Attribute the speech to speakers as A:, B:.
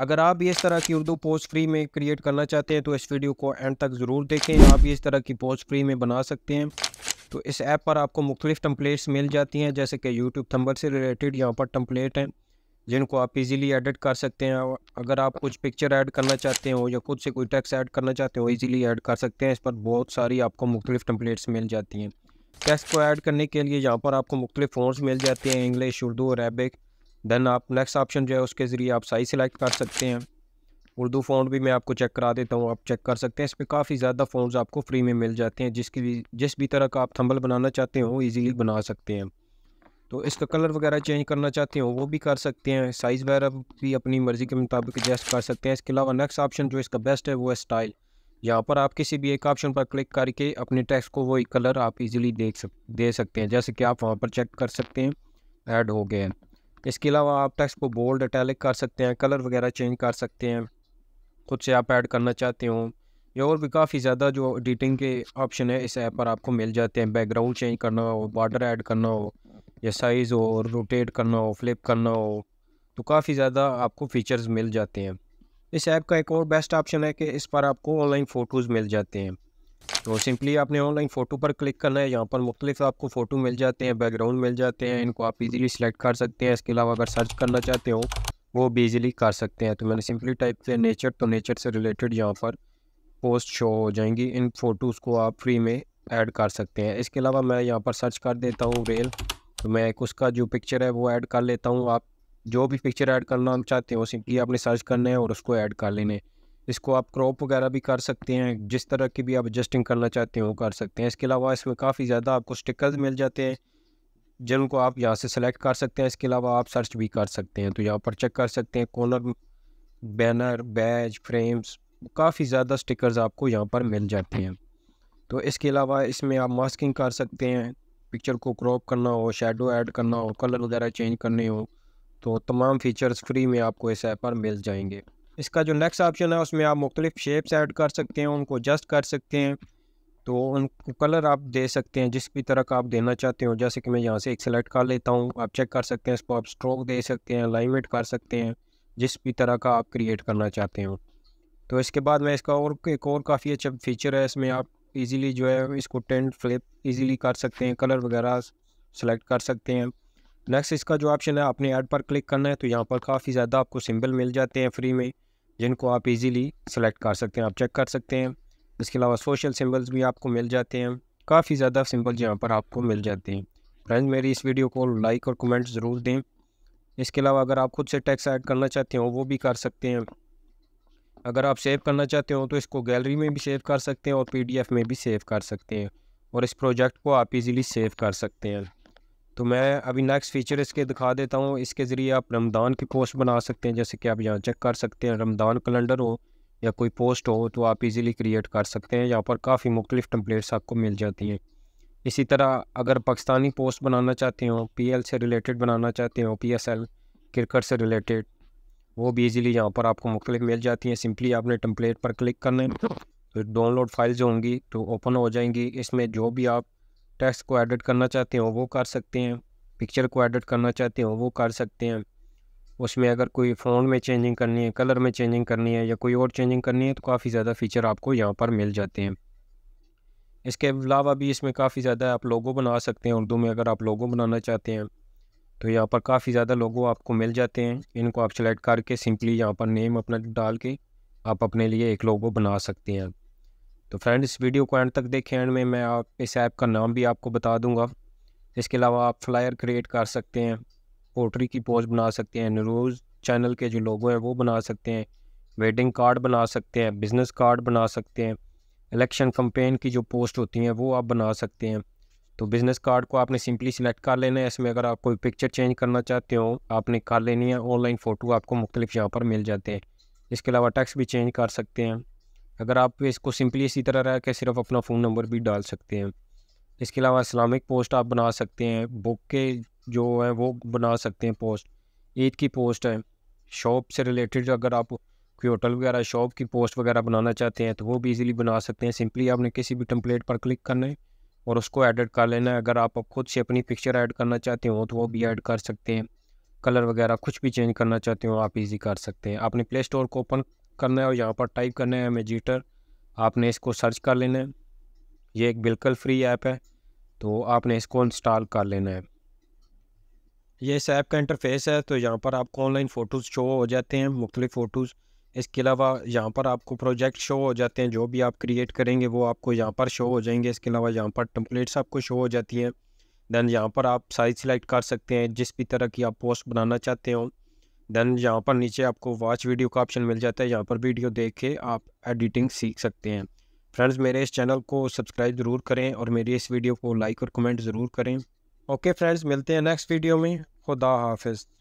A: अगर आप भी इस तरह की उर्दू पोस्ट फ्री में क्रिएट करना चाहते हैं तो इस वीडियो को एंड तक ज़रूर देखें आप भी इस तरह की पोस्ट फ्री में बना सकते हैं तो इस ऐप पर आपको मुख्तलिफ़ टम्पलेट्स मिल जाती हैं जैसे कि यूट्यूब थम्बर से रिलेटेड यहाँ पर टम्पलेट हैं जिनको आप इजीली एडिट कर सकते हैं अगर आप कुछ पिक्चर ऐड करना चाहते हो या खुद से कोई टैक्स ऐड करना चाहते हो इजीली ऐड कर सकते हैं इस पर बहुत सारी आपको मुख्तलिफ़ टम्पलेट्स मिल जाती हैं टैक्स को ऐड करने के लिए यहाँ पर आपको मुख्तलिफ फ़ॉन्ट्स मिल जाते हैं इंग्लिश उर्दू अरबिक देन आप नेक्स्ट ऑप्शन जो है उसके ज़रिए आप साइज सेलेक्ट कर सकते हैं उर्दू फोन भी मैं आपको चेक करा देता हूँ आप चेक कर सकते हैं इसमें काफ़ी ज़्यादा फोन आपको फ्री में मिल जाते हैं जिसकी भी जिस भी तरह का आप थम्बल बनाना चाहते हो ईज़िली बना सकते हैं तो इसका कलर वगैरह चेंज करना चाहते हो वो भी कर सकते हैं साइज़ वगैरह भी अपनी मर्ज़ी के मुताबिक एडजस्ट कर सकते हैं इसके अलावा नेक्स्ट ऑप्शन जो इसका बेस्ट है वो है स्टाइल यहाँ पर आप किसी भी एक ऑप्शन पर क्लिक करके अपने टेक्स्ट को वही कलर आप इजीली देख सक दे सकते हैं जैसे कि आप वहाँ पर चेक कर सकते हैं ऐड हो गए हैं इसके अलावा आप टेक्स्ट को बोल्ड अटैलिक कर सकते हैं कलर वगैरह चेंज कर सकते हैं खुद से आप ऐड करना चाहते हो या और भी काफ़ी ज़्यादा जो एडिटिंग के ऑप्शन है इस ऐप पर आपको मिल जाते हैं बैकग्राउंड चेंज करना हो बॉर्डर ऐड करना हो या साइज़ हो रोटेट करना हो फ्लिप करना हो तो काफ़ी ज़्यादा आपको फीचर्स मिल जाते हैं इस ऐप का एक और बेस्ट ऑप्शन है कि इस पर आपको ऑनलाइन फ़ोटोज़ मिल जाते हैं तो सिंपली आपने ऑनलाइन फ़ोटो पर क्लिक करना है यहाँ पर मुख्तलिफ आपको फ़ोटो मिल जाते हैं बैकग्राउंड मिल जाते हैं इनको आप इजीली सिलेक्ट कर सकते हैं इसके अलावा अगर सर्च करना चाहते हो वो भी इजीली कर सकते हैं तो मैंने सिंपली टाइप किया नेचर तो नेचर से रिलेटेड यहाँ पर पोस्ट शो हो जाएंगी इन फ़ोटोज़ को आप फ्री में ऐड कर सकते हैं इसके अलावा मैं यहाँ पर सर्च कर देता हूँ रेल तो मैं एक उसका जो पिक्चर है वो ऐड कर लेता हूँ आप जो भी पिक्चर ऐड करना चाहते हो सिंपली आपने सर्च करना है और उसको ऐड कर लेने इसको आप क्रॉप वगैरह भी कर सकते हैं जिस तरह की भी आप एडजस्टिंग करना चाहते हैं वो कर सकते हैं इसके अलावा इसमें काफ़ी ज़्यादा आपको स्टिकर्स मिल जाते हैं जिनको आप यहाँ से सेलेक्ट कर सकते हैं इसके अलावा आप सर्च भी कर सकते हैं तो यहाँ पर चेक कर सकते हैं कॉलर बैनर बैज फ्रेम्स काफ़ी ज़्यादा स्टिकर्स आपको यहाँ पर मिल जाते हैं तो इसके अलावा इसमें आप मास्किंग कर सकते हैं पिक्चर को क्रॉप करना हो शेडो ऐड करना हो कलर वगैरह चेंज करने हो तो तमाम फीचर्स फ्री में आपको इस ऐप पर मिल जाएंगे इसका जो नेक्स्ट ऑप्शन है उसमें आप मुख्तलिफ शेप्स ऐड कर सकते हैं उनको एडजस्ट कर सकते हैं तो उनको कलर आप दे सकते हैं जिस भी तरह का आप देना चाहते हो जैसे कि मैं यहाँ से एक सेलेक्ट कर लेता हूँ आप चेक कर सकते हैं इसको आप स्ट्रोक दे सकते हैं अलाइनमेंट कर सकते हैं जिस भी तरह का आप क्रिएट करना चाहते हो तो इसके बाद मैं इसका और एक और काफ़ी अच्छा फीचर है इसमें आप इजीली जो है इसको टेंट फ्लिप इजीली कर सकते हैं कलर वगैरह सेलेक्ट कर सकते हैं नेक्स्ट इसका जो ऑप्शन है आपने ऐड पर क्लिक करना है तो यहाँ पर काफ़ी ज़्यादा आपको सिंबल मिल जाते हैं फ्री में जिनको आप इजीली सेलेक्ट कर सकते हैं आप चेक कर सकते हैं इसके अलावा सोशल सिम्बल्स भी आपको मिल जाते हैं काफ़ी ज़्यादा सिम्बल्स यहाँ पर आपको मिल जाते हैं फ्रेंड मेरी इस वीडियो को लाइक और कमेंट ज़रूर दें इसके अलावा अगर आप खुद से टैक्स ऐड करना चाहते हो वो भी कर सकते हैं अगर आप सेव करना चाहते हो तो इसको गैलरी में भी सेव कर सकते हैं और पीडीएफ में भी सेव कर सकते हैं और इस प्रोजेक्ट को आप इजीली सेव कर सकते हैं तो मैं अभी नेक्स्ट फीचर इसके दिखा देता हूँ इसके ज़रिए आप रमदान की पोस्ट बना सकते हैं जैसे कि आप यहाँ चेक कर सकते हैं रमदान कैलेंडर हो या कोई पोस्ट हो तो आप इजीली क्रिएट कर सकते हैं यहाँ पर काफ़ी मुख्तफ़ टम्पलेट्स आपको मिल जाती हैं इसी तरह अगर पाकिस्तानी पोस्ट बनाना चाहते हो पी से रिलेटेड बनाना चाहते हो पी क्रिकेट से रिलेटेड वो भी ईज़िली यहाँ पर आपको मुख्तलिफ मिल जाती हैं सिंपली आपने टम्पलेट पर क्लिक करना है तो डाउनलोड फाइल्स होंगी तो ओपन हो जाएंगी इसमें जो भी आप टेक्स्ट को एडिट करना चाहते हो वो कर सकते हैं पिक्चर को एडिट करना चाहते हो वो कर सकते हैं उसमें अगर कोई फ़ोन में चेंजिंग करनी है कलर में चेंजिंग करनी है या कोई और चेंजिंग करनी है तो काफ़ी ज़्यादा फ़ीचर आपको यहाँ पर मिल जाते हैं इसके अलावा भी इसमें काफ़ी ज़्यादा आप लोगो बना सकते हैं उर्दू में अगर आप लोगो बनाना चाहते हैं तो यहाँ पर काफ़ी ज़्यादा लोगो आपको मिल जाते हैं इनको आप सेलेक्ट करके सिंपली यहाँ पर नेम अपना डाल के आप अपने लिए एक लोगो बना सकते हैं तो फ्रेंड इस वीडियो को एंड तक देखें एंड में मैं आप इस ऐप का नाम भी आपको बता दूंगा इसके अलावा आप फ्लायर क्रिएट कर सकते हैं पोट्री की पोज बना सकते हैं न्यूज़ चैनल के जो लोगो हैं वो बना सकते हैं वेडिंग कार्ड बना सकते हैं बिज़नेस कार्ड बना सकते हैं इलेक्शन कंपेन की जो पोस्ट होती हैं वो आप बना सकते हैं तो बिज़नेस कार्ड को आपने सिंपली सिलेक्ट कर लेना है इसमें अगर आप कोई पिक्चर चेंज करना चाहते हो आपने कर लेनी है ऑनलाइन फ़ोटो आपको मुख्तलिफ यहाँ पर मिल जाते हैं इसके अलावा टैक्स भी चेंज कर सकते हैं अगर आप इसको सिंपली इसी तरह रह के सिर्फ अपना फ़ोन नंबर भी डाल सकते हैं इसके अलावा इस्लामिक पोस्ट आप बना सकते हैं बुक के जो है वो बना सकते हैं पोस्ट ईद की पोस्ट है शॉप से रिलेटेड अगर आप कोई होटल वगैरह शॉप की पोस्ट वगैरह बनाना चाहते हैं तो वो भी इजीली बना सकते हैं सिंपली आपने किसी भी टम्पलेट पर क्लिक करना है और उसको एडिट कर लेना है अगर आप खुद से अपनी पिक्चर ऐड करना चाहते हो तो वो भी ऐड कर सकते हैं कलर वगैरह कुछ भी चेंज करना चाहते हो आप इजी कर सकते हैं आपने प्ले स्टोर को ओपन करना है और यहाँ पर टाइप करना है मेजीटर आपने इसको सर्च कर लेना है ये एक बिल्कुल फ्री ऐप है तो आपने इसको इंस्टॉल कर लेना है ये इस ऐप का इंटरफेस है तो यहाँ पर आपको ऑनलाइन फ़ोटोज़ शो हो जाते हैं मुख्तलिफ़ फ़ोटोज़ इसके अलावा यहाँ पर आपको प्रोजेक्ट शो हो जाते हैं जो भी आप क्रिएट करेंगे वो आपको यहाँ पर शो हो जाएंगे इसके अलावा यहाँ पर टम्पलेट्स आपको शो हो जाती हैं दैन यहाँ पर आप साइज सिलेक्ट कर सकते हैं जिस भी तरह की आप पोस्ट बनाना चाहते हो देन यहाँ पर नीचे आपको वॉच वीडियो का ऑप्शन मिल जाता है यहाँ पर वीडियो देख के आप एडिटिंग सीख सकते हैं फ्रेंड्स मेरे इस चैनल को सब्सक्राइब ज़रूर करें और मेरी इस वीडियो को लाइक और कमेंट ज़रूर करें ओके फ्रेंड्स मिलते हैं नेक्स्ट वीडियो में खुदा हाफिज़